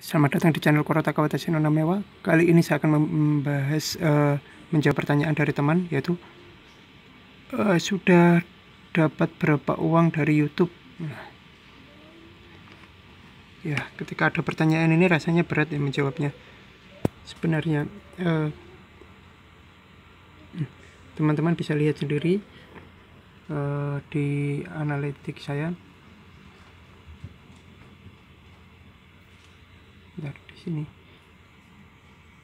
Selamat datang di channel Korota Kawatashi Nona Mewa. Kali ini saya akan membahas uh, menjawab pertanyaan dari teman yaitu uh, sudah dapat berapa uang dari YouTube? Nah. Ya, ketika ada pertanyaan ini rasanya berat ya menjawabnya. Sebenarnya eh, hmm, teman-teman uh, bisa lihat sendiri uh, di analitik saya bentar di sini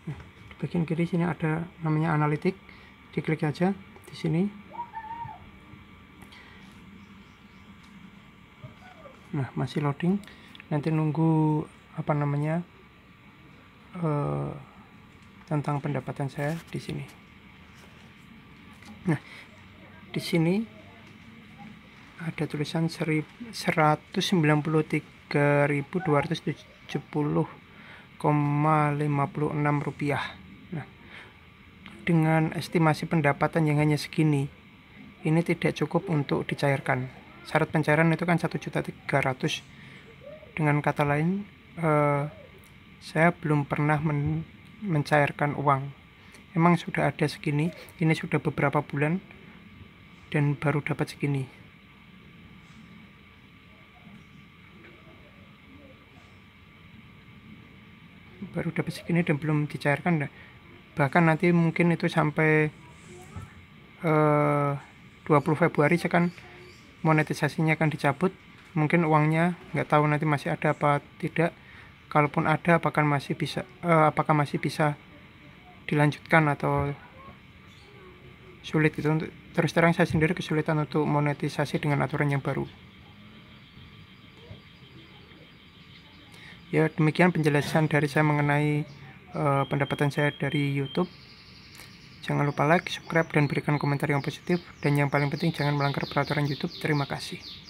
nah, di bagian kiri sini ada namanya analitik diklik aja di sini nah masih loading nanti nunggu apa namanya eh, tentang pendapatan saya di sini nah di sini ada tulisan 193.270 rupiah nah, dengan estimasi pendapatan yang hanya segini ini tidak cukup untuk dicairkan syarat pencairan itu kan 1.300 dengan kata lain eh, saya belum pernah men mencairkan uang emang sudah ada segini ini sudah beberapa bulan dan baru dapat segini baru dapat segini dan belum dicairkan bahkan nanti mungkin itu sampai eh, 20 Februari kan monetisasinya akan dicabut mungkin uangnya nggak tahu nanti masih ada apa tidak kalaupun ada apakah masih bisa eh, apakah masih bisa dilanjutkan atau sulit itu? untuk terus terang saya sendiri kesulitan untuk monetisasi dengan aturan yang baru ya demikian penjelasan dari saya mengenai uh, pendapatan saya dari YouTube jangan lupa like subscribe dan berikan komentar yang positif dan yang paling penting jangan melanggar peraturan YouTube terima kasih